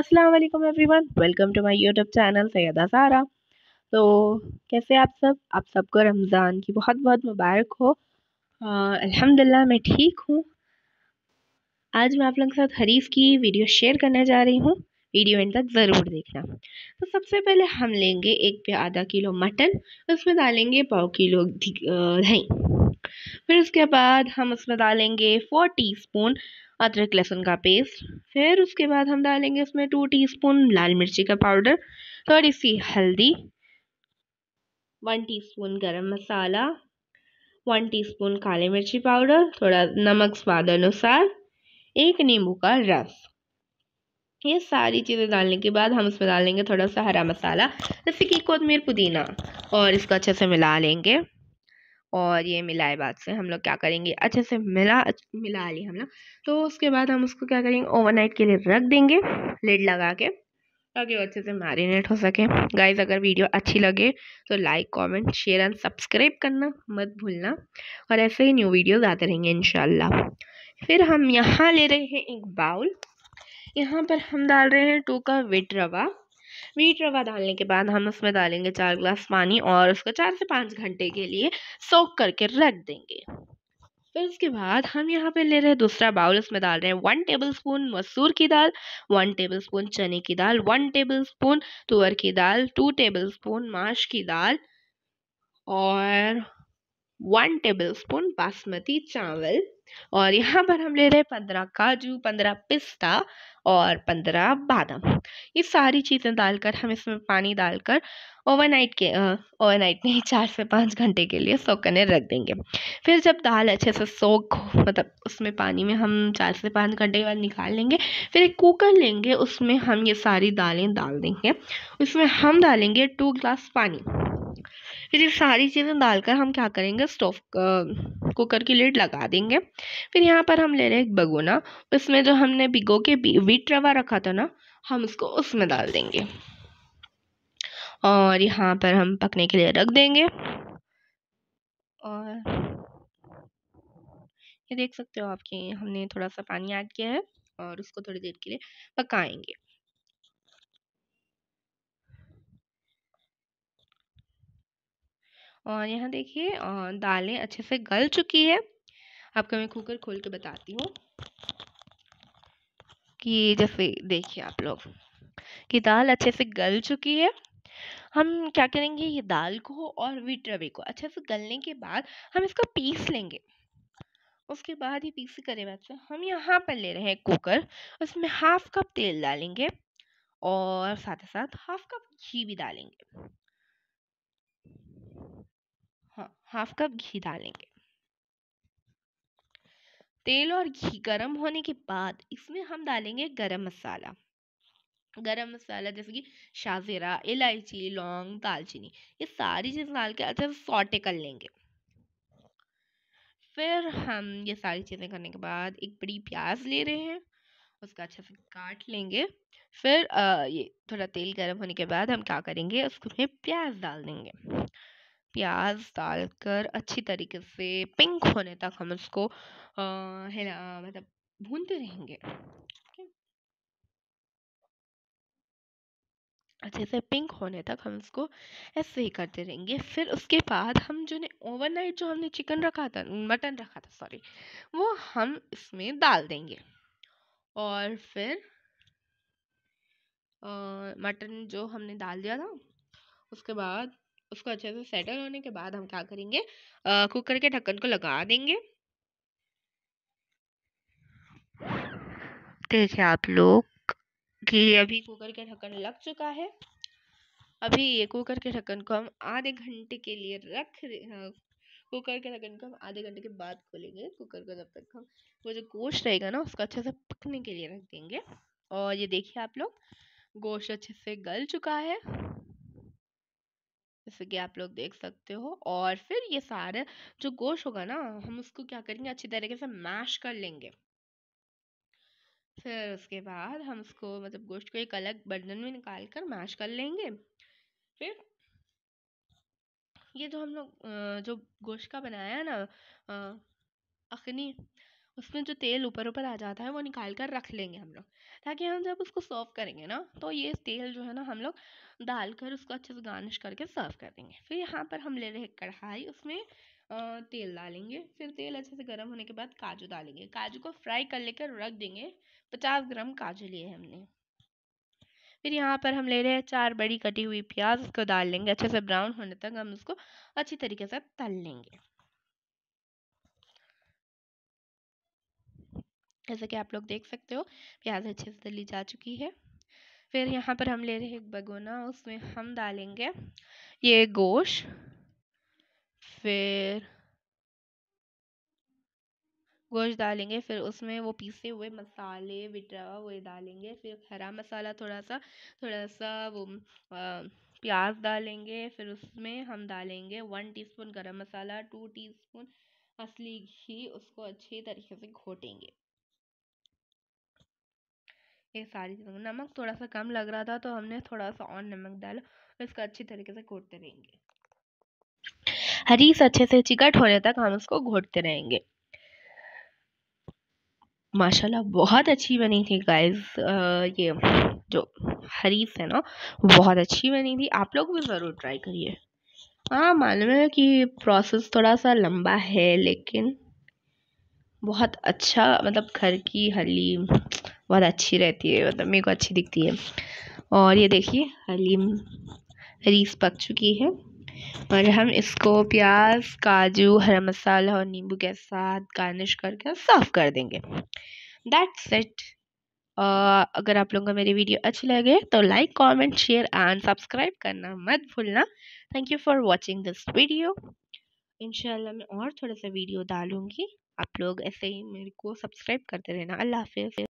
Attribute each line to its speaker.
Speaker 1: अस्सलाम वालेकुम everyone welcome to my YouTube channel Saida Sara तो कैसे आप सब आप सबको रमज़ान की बहुत बहुत मुबारक हो अल्हम्दुलिल्लाह मैं ठीक हूँ आज मैं आप लोगों के साथ हरीफ की वीडियो शेयर करने जा रही हूँ वीडियो एंड तक ज़रूर देखना तो सबसे पहले हम लेंगे एक पे आधा किलो मटन उसमें डालेंगे पाओ किलो दही फिर उसके बाद हम उसमें डालेंगे फोर टीस्पून अदरक लहसुन का पेस्ट फिर उसके बाद हम डालेंगे उसमें टू टीस्पून लाल मिर्ची का पाउडर थोड़ी सी हल्दी वन टीस्पून गरम मसाला वन टीस्पून काली मिर्ची पाउडर थोड़ा नमक स्वाद अनुसार एक नींबू का रस ये सारी चीज़ें डालने के बाद हम उसमें डालेंगे थोड़ा सा हरा मसाला जैसे कि कोतमीर पुदीना और इसको अच्छे से मिला लेंगे और ये मिलाए बाद से हम लोग क्या करेंगे अच्छे से मिला मिला लिए हम लोग तो उसके बाद हम उसको क्या करेंगे ओवरनाइट के लिए रख देंगे लेड लगा के ताकि वो अच्छे से मैरिनेट हो सके गाइज अगर वीडियो अच्छी लगे तो like comment share and subscribe करना मत भूलना और ऐसे ही न्यू वीडियोज़ आते रहेंगे इन फिर हम यहाँ ले रहे हैं एक बाउल यहाँ पर हम डाल रहे हैं टू का विट रवा वीट रवा डालने के बाद हम उसमें डालेंगे चार ग्लास पानी और उसको चार से पाँच घंटे के लिए सोख करके रख देंगे फिर उसके बाद हम यहाँ पे ले रहे हैं दूसरा बाउल उसमें डाल रहे हैं वन टेबल स्पून मसूर की दाल वन टेबल स्पून चने की दाल वन टेबल स्पून तुअर की दाल टू टेबल स्पून माश की दाल और वन टेबलस्पून बासमती चावल और यहाँ पर हम ले रहे हैं पंद्रह काजू पंद्रह पिस्ता और पंद्रह बादाम ये सारी चीज़ें डालकर हम इसमें पानी डालकर ओवरनाइट के ओवरनाइट नहीं चार से पाँच घंटे के लिए सोखने रख देंगे फिर जब दाल अच्छे से सोख मतलब उसमें पानी में हम चार से पाँच घंटे के बाद निकाल लेंगे फिर एक कुकर लेंगे उसमें हम ये सारी दालें डाल देंगे उसमें हम डालेंगे टू ग्लास पानी फिर ये सारी चीज़ें डालकर हम क्या करेंगे स्टोव कुकर की लिड लगा देंगे फिर यहाँ पर हम ले रहे हैं एक भगोना उसमें जो हमने भिगो के वीट रवा रखा था ना हम उसको उसमें डाल देंगे और यहाँ पर हम पकने के लिए रख देंगे और ये देख सकते हो आपके हमने थोड़ा सा पानी ऐड किया है और उसको थोड़ी देर के लिए पकाएंगे और यहाँ देखिए दालें अच्छे से गल चुकी है आपका मैं कुकर खोल के बताती हूँ कि जैसे देखिए आप लोग कि दाल अच्छे से गल चुकी है हम क्या करेंगे ये दाल को और वीट रवे को अच्छे से गलने के बाद हम इसको पीस लेंगे उसके बाद ही पीस करें बाद से हम यहाँ पर ले रहे हैं कुकर उसमें हाफ कप तेल डालेंगे और साथ ही साथ हाफ कप घी भी डालेंगे हाँ हाफ कप घी डालेंगे तेल और घी गर्म होने के बाद इसमें हम डालेंगे गरम मसाला गरम मसाला जैसे कि शाजिरा इलायची लौंग दालचीनी ये सारी चीज़ें डाल के अच्छे से सॉटे कर लेंगे फिर हम ये सारी चीज़ें करने के बाद एक बड़ी प्याज ले रहे हैं उसका अच्छे से काट लेंगे फिर आ, ये थोड़ा तेल गर्म होने के बाद हम क्या करेंगे उसमें प्याज डाल देंगे प्याज डालकर अच्छी तरीके से पिंक होने तक हम उसको मतलब भूनते रहेंगे अच्छे से पिंक होने तक हम उसको ऐसे ही करते रहेंगे फिर उसके बाद हम जो ने ओवरनाइट जो हमने चिकन रखा था मटन रखा था सॉरी वो हम इसमें डाल देंगे और फिर मटन जो हमने डाल दिया था उसके बाद उसको अच्छे से सेटल होने के बाद हम क्या करेंगे कुकर के ढक्कन को लगा देंगे देखिए आप लोग कि अभी कुकर के ढक्कन लग चुका है अभी ये कुकर के ढक्कन को हम आधे घंटे के लिए रख हाँ, कुकर के ढक्कन को हम आधे घंटे के बाद खोलेंगे कुकर को जब तक हम वो जो गोश्त रहेगा ना उसको अच्छे से पकने के लिए रख देंगे और ये देखिए आप लोग गोश्त अच्छे से गल चुका है जैसे कि आप लोग देख सकते हो और फिर ये सारे जो गोश्त होगा ना हम उसको क्या करेंगे अच्छी तरीके से मैश कर लेंगे फिर उसके बाद हम उसको मतलब गोश्त को एक अलग बर्तन में निकाल कर मैश कर लेंगे फिर ये जो हम लोग जो गोश्त का बनाया ना अखनी उसमें जो तेल ऊपर ऊपर आ जाता है वो निकाल कर रख लेंगे हम लोग ताकि हम जब उसको सर्व करेंगे ना तो ये तेल जो है ना हम लोग डाल कर उसको अच्छे से गार्निश करके सर्व कर देंगे फिर यहाँ पर हम ले रहे हैं कढ़ाई उसमें तेल डालेंगे फिर तेल अच्छे से गर्म होने के बाद काजू डालेंगे काजू को फ्राई कर लेकर रख देंगे पचास ग्राम काजू लिए हमने फिर यहाँ पर हम ले रहे हैं चार बड़ी कटी हुई प्याज उसको डाल लेंगे अच्छे से ब्राउन होने तक हम उसको अच्छी तरीके से तल लेंगे जैसा कि आप लोग देख सकते हो प्याज अच्छे से तली जा चुकी है फिर यहाँ पर हम ले रहे हैं एक भगोना उसमें हम डालेंगे ये गोश फिर गोश्त डालेंगे फिर उसमें वो पीसे हुए मसाले विटरा वो डालेंगे फिर हरा मसाला थोड़ा सा थोड़ा सा वो प्याज डालेंगे फिर उसमें हम डालेंगे वन टीस्पून गरम मसाला टू टीस्पून असली घी उसको अच्छे तरीके से घोटेंगे ये सारी चीज़ों नमक थोड़ा सा कम लग रहा था तो हमने थोड़ा सा और नमक डाला और इसको अच्छी तरीके से घोटते रहेंगे हरीस अच्छे से चिकट होने तक हम उसको घोटते रहेंगे माशाल्लाह बहुत अच्छी बनी थी गाइस ये जो हरीस है ना बहुत अच्छी बनी थी आप लोग भी ज़रूर ट्राई करिए हाँ मालूम है कि प्रोसेस थोड़ा सा लंबा है लेकिन बहुत अच्छा मतलब घर की हलीम बहुत अच्छी रहती है मतलब मेरे को अच्छी दिखती है और ये देखिए हलीम रीस पक चुकी है और हम इसको प्याज काजू हरा मसाला और नींबू के साथ गार्निश करके सर्व कर देंगे दैट्स इट अगर आप लोगों को मेरी वीडियो अच्छी लगे तो like comment share and subscribe करना मत भूलना thank you for watching this video इंशाल्लाह मैं और थोड़ा सा वीडियो डालूँगी आप लोग ऐसे ही मेरे को सब्सक्राइब करते रहना अल्लाह हाफिज़